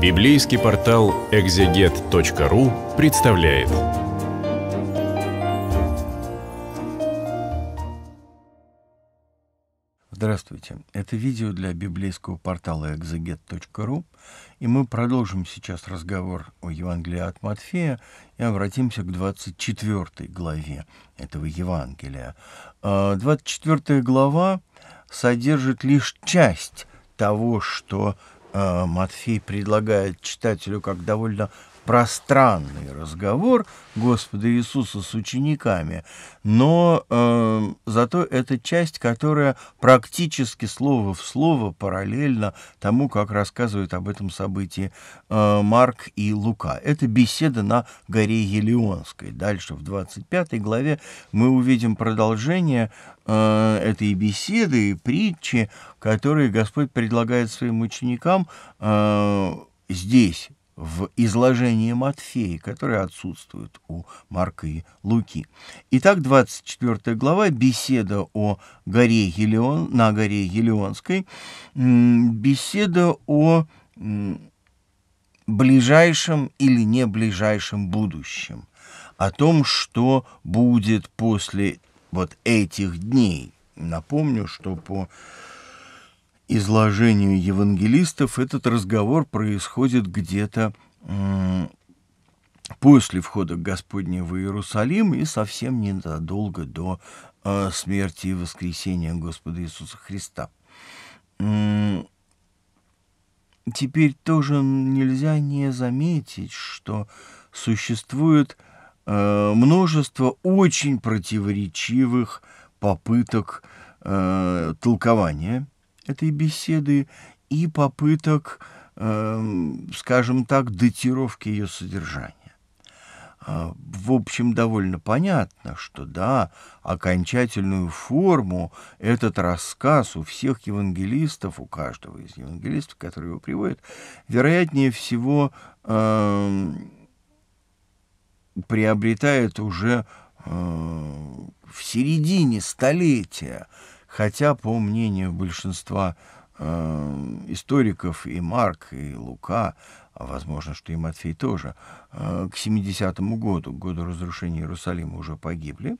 Библейский портал экзегет.ру представляет. Здравствуйте. Это видео для библейского портала экзегет.ру, и мы продолжим сейчас разговор о Евангелии от Матфея и обратимся к 24 главе этого Евангелия. 24 а, глава содержит лишь часть того, что Э, Матфей предлагает читателю как довольно пространный разговор Господа Иисуса с учениками, но э, зато это часть, которая практически слово в слово параллельно тому, как рассказывают об этом событии э, Марк и Лука. Это беседа на горе Елеонской. Дальше в 25 главе мы увидим продолжение э, этой беседы и притчи, которые Господь предлагает своим ученикам э, здесь в изложении Матфея, которые отсутствуют у Марка и Луки. Итак, 24 глава, беседа о горе Елеон, на горе Елеонской, беседа о ближайшем или не ближайшем будущем, о том, что будет после вот этих дней. Напомню, что по изложению евангелистов, этот разговор происходит где-то после входа Господня в Иерусалим и совсем недолго до а, смерти и воскресения Господа Иисуса Христа. Теперь тоже нельзя не заметить, что существует а, множество очень противоречивых попыток а, толкования этой беседы и попыток, э, скажем так, датировки ее содержания. А, в общем, довольно понятно, что да, окончательную форму этот рассказ у всех евангелистов, у каждого из евангелистов, который его приводит, вероятнее всего э, приобретает уже э, в середине столетия Хотя, по мнению большинства э, историков, и Марк, и Лука, а возможно, что и Матфей тоже, э, к 70-му году, к году разрушения Иерусалима уже погибли,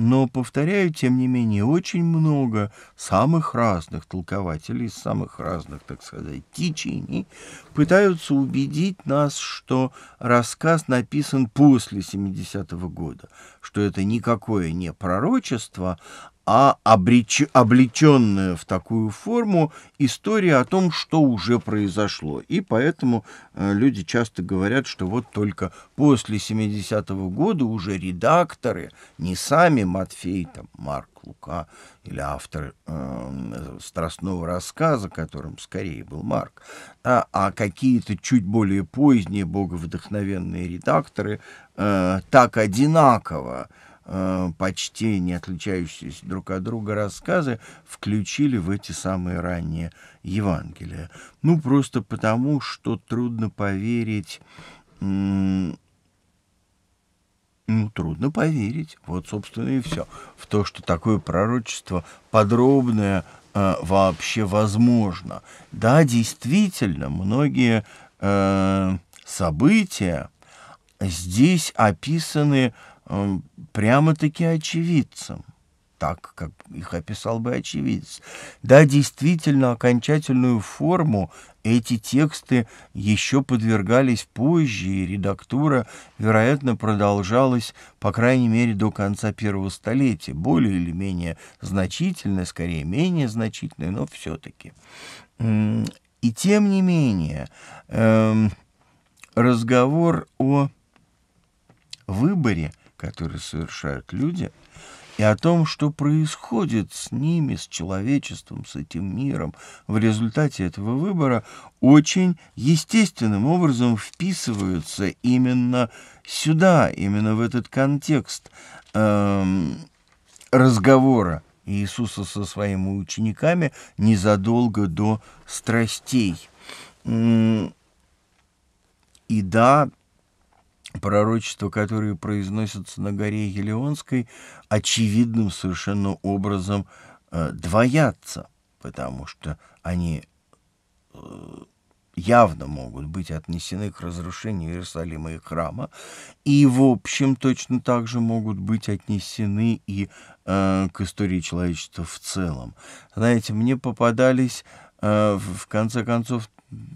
но, повторяю, тем не менее, очень много самых разных толкователей, самых разных, так сказать, течений пытаются убедить нас, что рассказ написан после 70-го года, что это никакое не пророчество, а обреч... облеченная в такую форму история о том, что уже произошло. И поэтому э, люди часто говорят, что вот только после 70-го года уже редакторы, не сами Матфей, там, Марк Лука или автор э, страстного рассказа, которым скорее был Марк, а, а какие-то чуть более поздние боговдохновенные редакторы э, так одинаково Э, почти не отличающиеся друг от друга рассказы включили в эти самые ранние Евангелия. Ну, просто потому, что трудно поверить... Ну, трудно поверить, вот, собственно, и все, в то, что такое пророчество подробное э, вообще возможно. Да, действительно, многие э, события здесь описаны Эм, прямо-таки очевидцем, так, как их описал бы очевидец. Да, действительно, окончательную форму эти тексты еще подвергались позже, и редактура, вероятно, продолжалась, по крайней мере, до конца первого столетия, более или менее значительная, скорее менее значительная, но все-таки. И тем не менее, эм, разговор о выборе – которые совершают люди, и о том, что происходит с ними, с человечеством, с этим миром в результате этого выбора, очень естественным образом вписываются именно сюда, именно в этот контекст эм, разговора Иисуса со своими учениками незадолго до страстей. И да, пророчества, которые произносятся на горе Елеонской, очевидным совершенно образом э, двоятся, потому что они э, явно могут быть отнесены к разрушению Иерусалима и храма, и, в общем, точно так же могут быть отнесены и э, к истории человечества в целом. Знаете, мне попадались, э, в конце концов,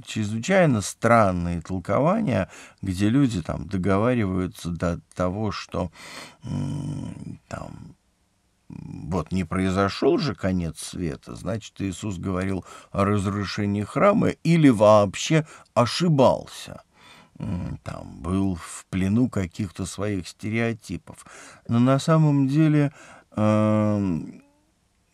чрезвычайно странные толкования, где люди там договариваются до того, что там вот не произошел же конец света, значит, Иисус говорил о разрушении храма или вообще ошибался там был в плену каких-то своих стереотипов. Но на самом деле, э,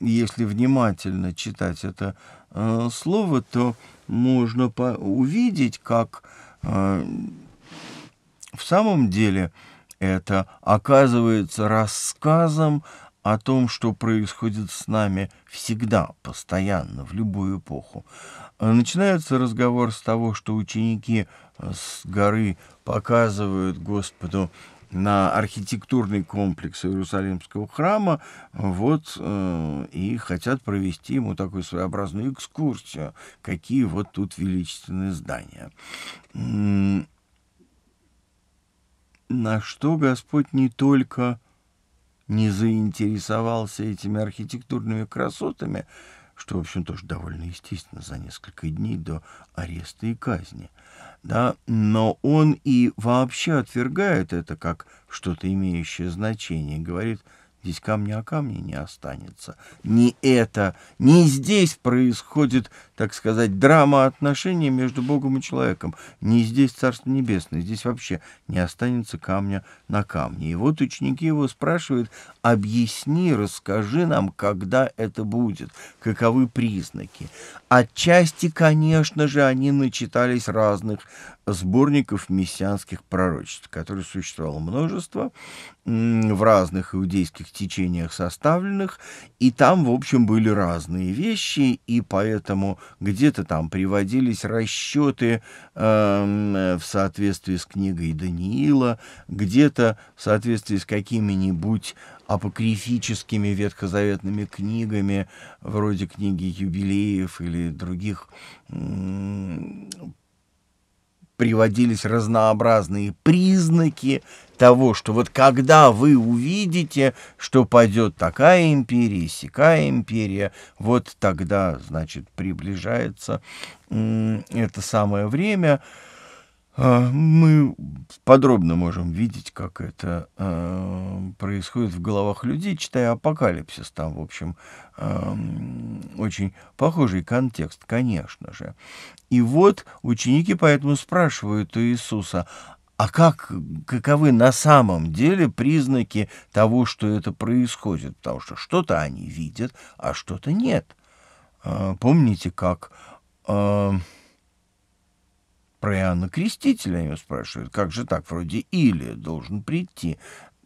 если внимательно читать это э, слово, то можно увидеть, как э, в самом деле это оказывается рассказом о том, что происходит с нами всегда, постоянно, в любую эпоху. Начинается разговор с того, что ученики э, с горы показывают Господу на архитектурный комплекс Иерусалимского храма, вот, э, и хотят провести ему такую своеобразную экскурсию, какие вот тут величественные здания. На что Господь не только не заинтересовался этими архитектурными красотами, что, в общем, тоже довольно естественно за несколько дней до ареста и казни – да, но он и вообще отвергает это как что-то имеющее значение, говорит, здесь камня о камне не останется. Не это, не здесь происходит так сказать, драма отношений между Богом и человеком. Не здесь Царство Небесное, здесь вообще не останется камня на камне. И вот ученики его спрашивают, объясни, расскажи нам, когда это будет, каковы признаки. Отчасти, конечно же, они начитались разных сборников мессианских пророчеств, которые существовало множество в разных иудейских течениях составленных, и там, в общем, были разные вещи, и поэтому где-то там приводились расчеты э, эм, в соответствии с книгой Даниила, где-то в соответствии с какими-нибудь апокрифическими ветхозаветными книгами, вроде книги юбилеев или других приводились разнообразные признаки того, что вот когда вы увидите, что пойдет такая империя, сякая империя, вот тогда, значит, приближается это самое время, а, мы подробно можем видеть, как это э, происходит в головах людей, читая «Апокалипсис». Там, в общем, э, очень похожий контекст, конечно же. И вот ученики поэтому спрашивают у Иисуса, а как, каковы на самом деле признаки того, что это происходит? Потому что что-то они видят, а что-то нет. Э, помните, как... Э, про Иоанна Крестителя его спрашивают. Как же так? Вроде Илия должен прийти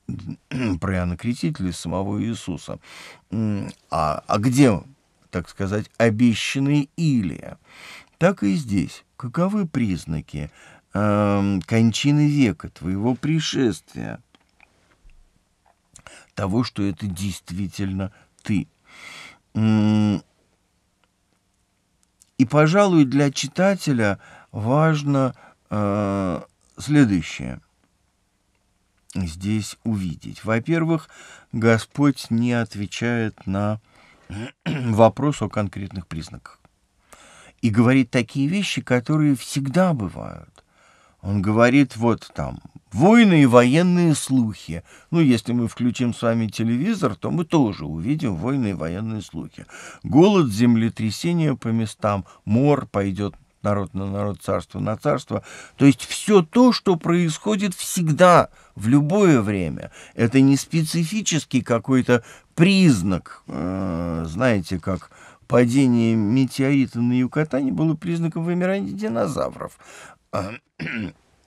про Иоанна Крестителя самого Иисуса. А, а где, так сказать, обещанный Илия? Так и здесь. Каковы признаки э, кончины века, твоего пришествия, того, что это действительно ты? И, пожалуй, для читателя – важно э, следующее здесь увидеть. Во-первых, Господь не отвечает на вопрос о конкретных признаках и говорит такие вещи, которые всегда бывают. Он говорит вот там войны и военные слухи. Ну, если мы включим с вами телевизор, то мы тоже увидим войны и военные слухи. Голод, землетрясение по местам, мор пойдет народ на народ, царство на царство. То есть все то, что происходит всегда, в любое время. Это не специфический какой-то признак, э, знаете, как падение метеорита на Юкатане было признаком вымирания динозавров.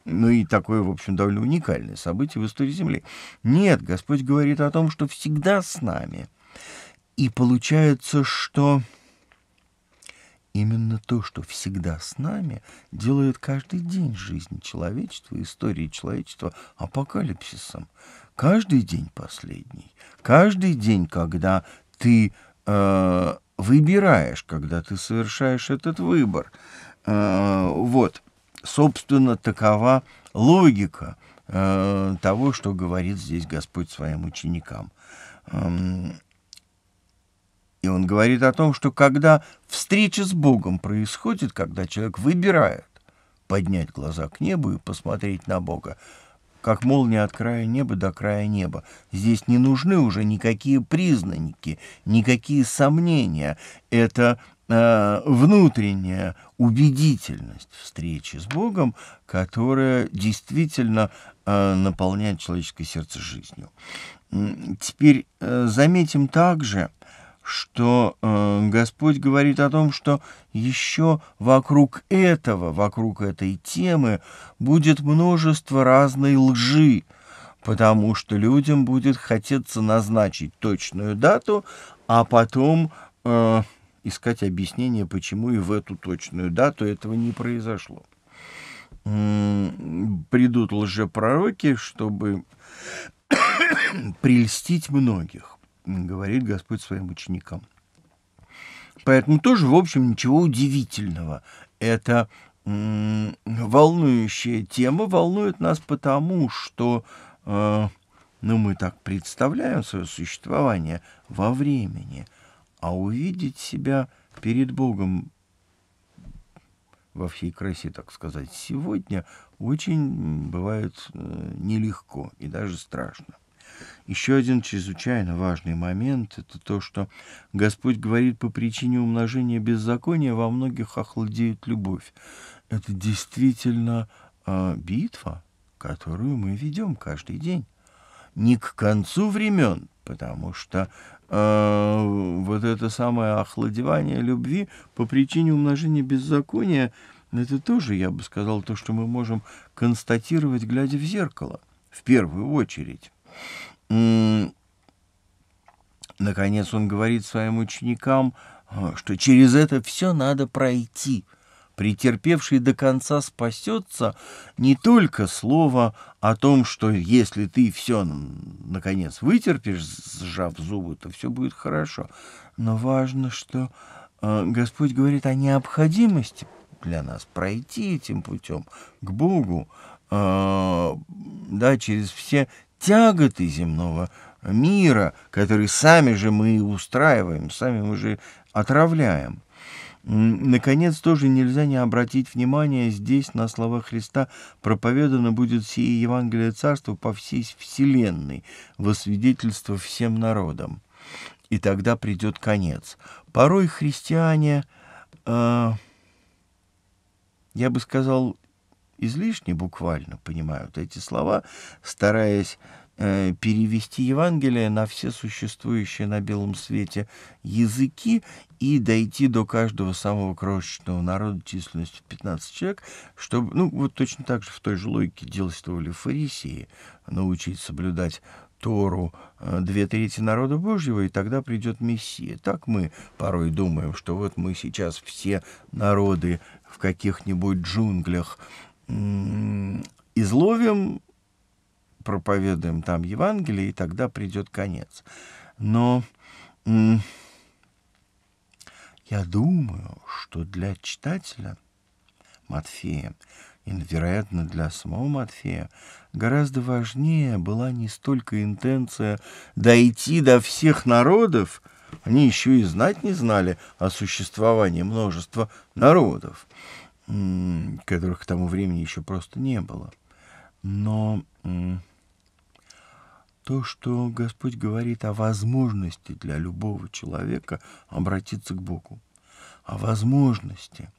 Ну и такое, в общем, довольно уникальное событие в истории Земли. Нет, Господь говорит о том, что всегда с нами. И получается, что Именно то, что всегда с нами, делает каждый день жизни человечества, истории человечества апокалипсисом. Каждый день последний. Каждый день, когда ты э, выбираешь, когда ты совершаешь этот выбор. Э, вот, собственно, такова логика э, того, что говорит здесь Господь своим ученикам. Э, и он говорит о том, что когда встреча с Богом происходит, когда человек выбирает поднять глаза к небу и посмотреть на Бога, как молния от края неба до края неба. Здесь не нужны уже никакие признаки, никакие сомнения. Это э, внутренняя убедительность встречи с Богом, которая действительно э, наполняет человеческое сердце жизнью. Теперь э, заметим также, что э, Господь говорит о том, что еще вокруг этого, вокруг этой темы будет множество разной лжи, потому что людям будет хотеться назначить точную дату, а потом э, искать объяснение, почему и в эту точную дату этого не произошло. Придут лжепророки, чтобы прельстить многих говорит Господь своим ученикам. Поэтому тоже, в общем, ничего удивительного. Это волнующая тема, волнует нас потому, что э, ну, мы так представляем свое существование во времени, а увидеть себя перед Богом во всей красе, так сказать, сегодня очень бывает э, нелегко и даже страшно. Еще один чрезвычайно важный момент – это то, что Господь говорит, по причине умножения беззакония во многих охладеет любовь. Это действительно э, битва, которую мы ведем каждый день. Не к концу времен, потому что э, вот это самое охладевание любви по причине умножения беззакония – это тоже, я бы сказал, то, что мы можем констатировать, глядя в зеркало, в первую очередь. Наконец он говорит своим ученикам, а, что через это все надо пройти. Претерпевший до конца спасется не только слово о том, что если ты все, наконец, вытерпишь, сжав зубы, то все будет хорошо, но важно, что а, Господь говорит о необходимости для нас пройти этим путем к Богу, а, да, через все тяготы земного мира, которые сами же мы и устраиваем, сами мы же отравляем. Наконец, тоже нельзя не обратить внимание здесь на слова Христа проповедано будет сие Евангелие Царства по всей вселенной, во свидетельство всем народам. И тогда придет конец. Порой христиане, э, я бы сказал, излишне буквально понимают эти слова, стараясь э, перевести Евангелие на все существующие на белом свете языки и дойти до каждого самого крошечного народа численностью 15 человек, чтобы, ну, вот точно так же в той же логике действовали фарисеи, научить соблюдать Тору э, две трети народа Божьего, и тогда придет Мессия. Так мы порой думаем, что вот мы сейчас все народы в каких-нибудь джунглях изловим, проповедуем там Евангелие, и тогда придет конец. Но я думаю, что для читателя Матфея и, вероятно, для самого Матфея, гораздо важнее была не столько интенция дойти до всех народов, они еще и знать не знали о существовании множества народов, которых к тому времени еще просто не было. Но то, что Господь говорит о возможности для любого человека обратиться к Богу, о возможности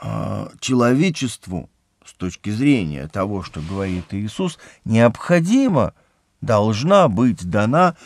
а, человечеству с точки зрения того, что говорит Иисус, необходимо, должна быть дана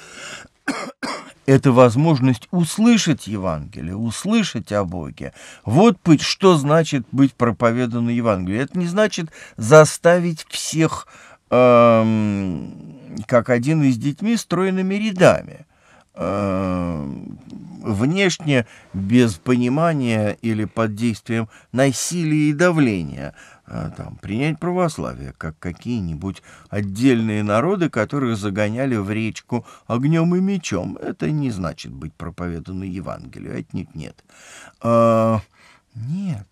это возможность услышать Евангелие, услышать о Боге. Вот быть, что значит быть проповеданным Евангелием. Это не значит заставить всех, эм, как один из детьми, стройными рядами эм, внешне без понимания или под действием насилия и давления, а, там, принять православие, как какие-нибудь отдельные народы, которые загоняли в речку огнем и мечом. Это не значит быть проповеданной Евангелию, отнюдь нет. А, нет,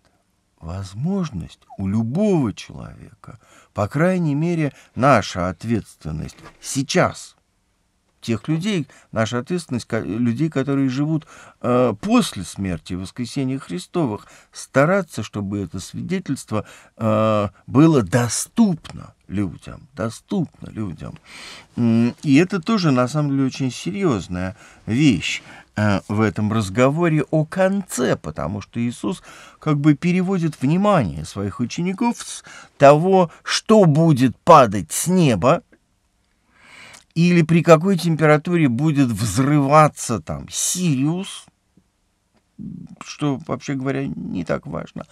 возможность у любого человека, по крайней мере, наша ответственность сейчас – тех людей, наша ответственность людей, которые живут э, после смерти воскресения Христовых, стараться, чтобы это свидетельство э, было доступно людям, доступно людям. И это тоже, на самом деле, очень серьезная вещь э, в этом разговоре о конце, потому что Иисус как бы переводит внимание своих учеников с того, что будет падать с неба, или при какой температуре будет взрываться там Сириус, что, вообще говоря, не так важно,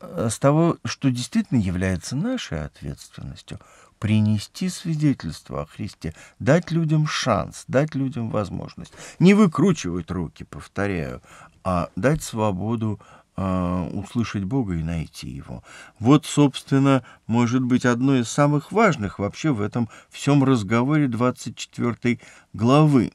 э, с того, что действительно является нашей ответственностью, принести свидетельство о Христе, дать людям шанс, дать людям возможность. Не выкручивать руки, повторяю, а дать свободу а, услышать Бога и найти Его. Вот, собственно, может быть, одно из самых важных вообще в этом всем разговоре 24 главы.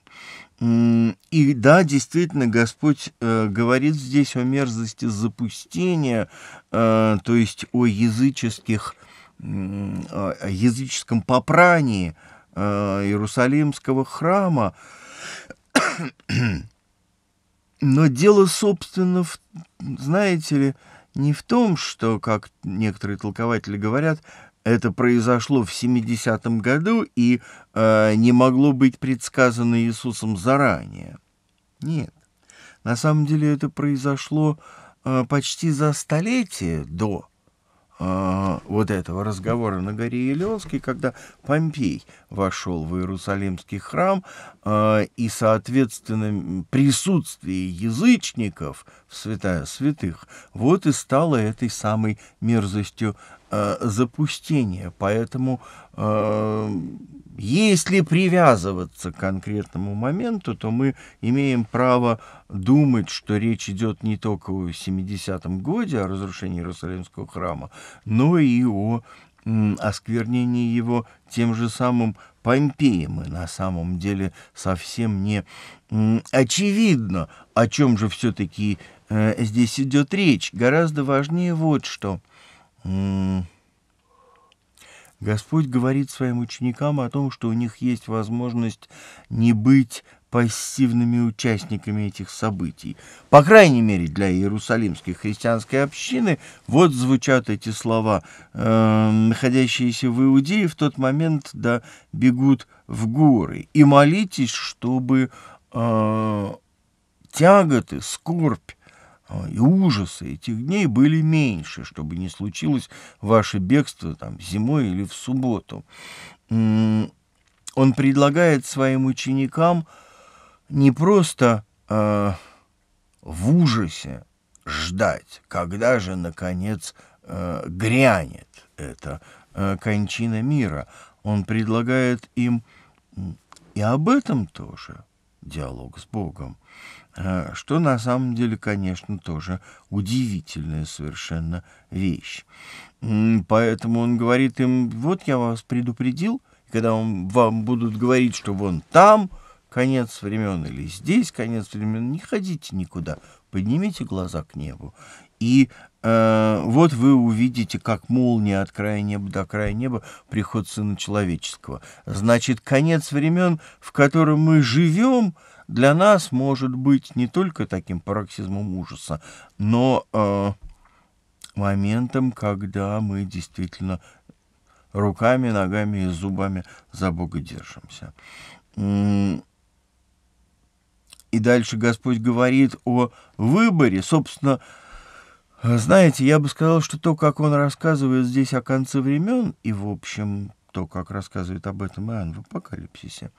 И да, действительно, Господь э, говорит здесь о мерзости запустения, э, то есть о языческих, о языческом попрании э, Иерусалимского храма. Но дело, собственно, в, знаете ли, не в том, что, как некоторые толкователи говорят, это произошло в 70-м году и э, не могло быть предсказано Иисусом заранее. Нет, на самом деле это произошло э, почти за столетие до а, вот этого разговора на горе Елеонской, когда Помпей вошел в Иерусалимский храм, а, и, соответственно, присутствие язычников в святая святых вот и стало этой самой мерзостью Э, запустение. Поэтому э, если привязываться к конкретному моменту, то мы имеем право думать, что речь идет не только о 70-м годе, о разрушении Иерусалимского храма, но и о осквернении его тем же самым Помпеем. И на самом деле совсем не очевидно, о чем же все-таки э, здесь идет речь. Гораздо важнее вот что – Господь говорит своим ученикам о том, что у них есть возможность не быть пассивными участниками этих событий. По крайней мере, для иерусалимской христианской общины вот звучат эти слова. Э, находящиеся в Иудее в тот момент да, бегут в горы. И молитесь, чтобы э, тяготы, скорбь, а, и ужасы этих дней были меньше, чтобы не случилось ваше бегство там, зимой или в субботу. Он предлагает своим ученикам не просто э, в ужасе ждать, когда же, наконец, э, грянет эта э, кончина мира. Он предлагает им и об этом тоже диалог с Богом, а, что на самом деле, конечно, тоже удивительная совершенно вещь. Поэтому он говорит им, вот я вас предупредил, когда он, вам будут говорить, что вон там конец времен или здесь конец времен, не ходите никуда, поднимите глаза к небу. И Э, вот вы увидите, как молния от края неба до края неба приход Сына Человеческого. Значит, конец времен, в котором мы живем, для нас может быть не только таким пароксизмом ужаса, но э, моментом, когда мы действительно руками, ногами и зубами за Бога держимся. И дальше Господь говорит о выборе, собственно, Э, знаете, я бы сказал, что то, как он рассказывает здесь о конце времен, и, в общем, то, как рассказывает об этом Иоанн в «Апокалипсисе»,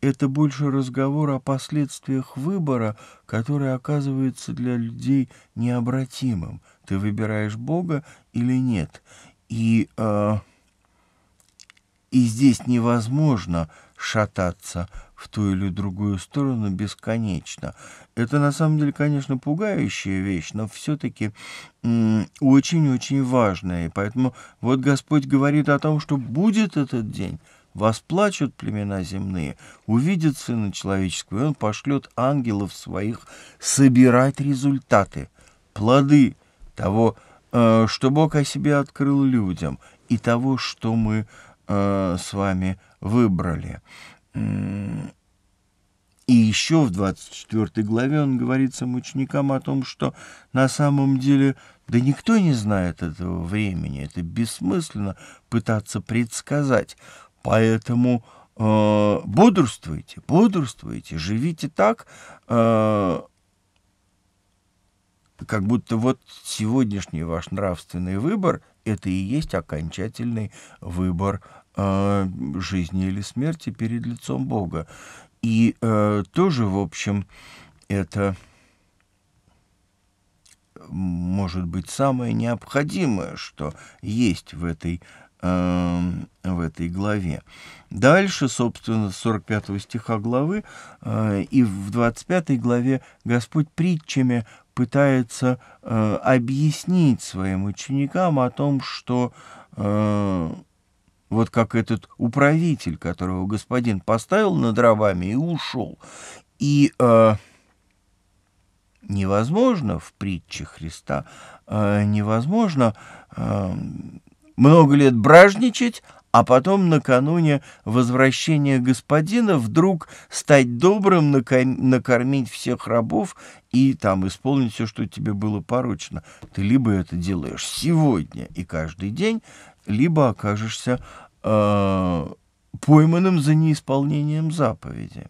это больше разговор о последствиях выбора, который оказывается для людей необратимым. Ты выбираешь Бога или нет. И... Э, и здесь невозможно шататься в ту или другую сторону бесконечно. Это на самом деле, конечно, пугающая вещь, но все-таки очень-очень важная. И поэтому вот Господь говорит о том, что будет этот день, восплачут племена земные, увидят Сына Человеческого, и Он пошлет ангелов своих собирать результаты, плоды того, э, что Бог о себе открыл людям, и того, что мы э, с вами выбрали. И еще в 24 главе он говорит своим ученикам о том, что на самом деле да никто не знает этого времени, это бессмысленно пытаться предсказать. Поэтому э, бодрствуйте, бодрствуйте, живите так, э, как будто вот сегодняшний ваш нравственный выбор — это и есть окончательный выбор э, жизни или смерти перед лицом Бога. И э, тоже, в общем, это может быть самое необходимое, что есть в этой, э, в этой главе. Дальше, собственно, с 45 стиха главы э, и в 25 главе Господь притчами пытается э, объяснить своим ученикам о том, что э, вот как этот управитель, которого господин поставил на дровами и ушел. И э, невозможно в притче Христа, э, невозможно э, много лет бражничать, а потом накануне возвращения господина вдруг стать добрым, накормить всех рабов и там исполнить все, что тебе было поручено. Ты либо это делаешь сегодня и каждый день, либо окажешься э, пойманным за неисполнением заповеди.